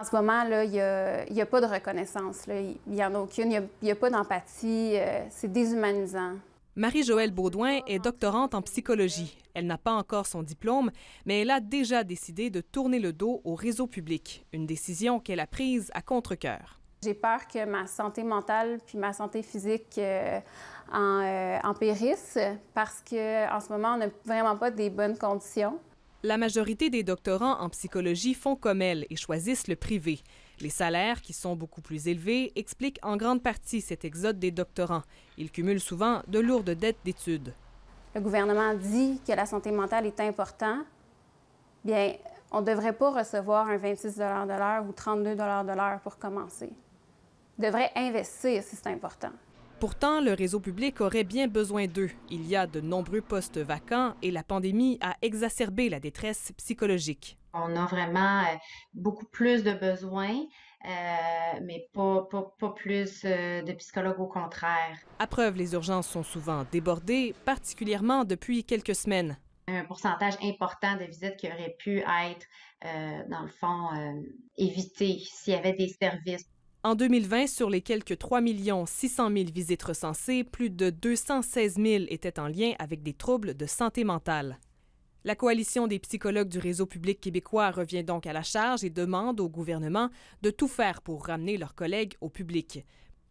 En ce moment, il n'y a, pas de reconnaissance. Il n'y en a aucune. Il n'y a, pas d'empathie. Euh, c'est déshumanisant. Marie-Joëlle Baudouin est doctorante en psychologie. Elle n'a pas encore son diplôme, mais elle a déjà décidé de tourner le dos au réseau public, une décision qu'elle a prise à contre-cœur. J'ai peur que ma santé mentale puis ma santé physique euh, en, euh, périssent parce qu'en ce moment, on n'a vraiment pas des bonnes conditions. La majorité des doctorants en psychologie font comme elle et choisissent le privé. Les salaires, qui sont beaucoup plus élevés, expliquent en grande partie cet exode des doctorants. Ils cumulent souvent de lourdes dettes d'études. Le gouvernement dit que la santé mentale est importante. Bien, on ne devrait pas recevoir un 26 de l'heure ou 32 de l'heure pour commencer. On devrait investir si c'est important. Pourtant, le réseau public aurait bien besoin d'eux. Il y a de nombreux postes vacants et la pandémie a exacerbé la détresse psychologique. On a vraiment euh, beaucoup plus de besoins. Euh, mais pas, plus euh, de psychologues au contraire. À preuve, les urgences sont souvent débordées, particulièrement depuis quelques semaines. Un pourcentage important de visites qui auraient pu être, dans le fond, évitées s'il y avait des services en 2020, sur les quelques 3 600 000 visites recensées, plus de 216 000 étaient en lien avec des troubles de santé mentale. La coalition des psychologues du réseau public québécois revient donc à la charge et demande au gouvernement de tout faire pour ramener leurs collègues au public.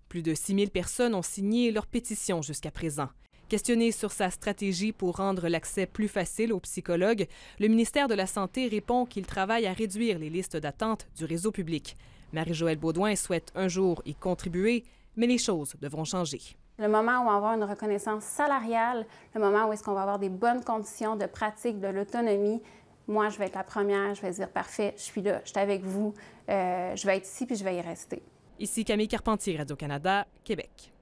Plus de 6 000 personnes ont signé leur pétition jusqu'à présent. Questionné sur sa stratégie pour rendre l'accès plus facile aux psychologues, le ministère de la Santé répond qu'il travaille à réduire les listes d'attente du réseau public. Marie-Joëlle Baudouin souhaite un jour y contribuer, mais les choses devront changer le moment où on va avoir une reconnaissance salariale, le moment où est-ce qu'on va avoir des bonnes conditions de pratique de l'autonomie, moi, je vais être la première, je vais dire parfait, je suis là, je suis avec vous, euh, je vais être ici puis je vais y rester. Ici Camille Carpentier, Radio-Canada, Québec.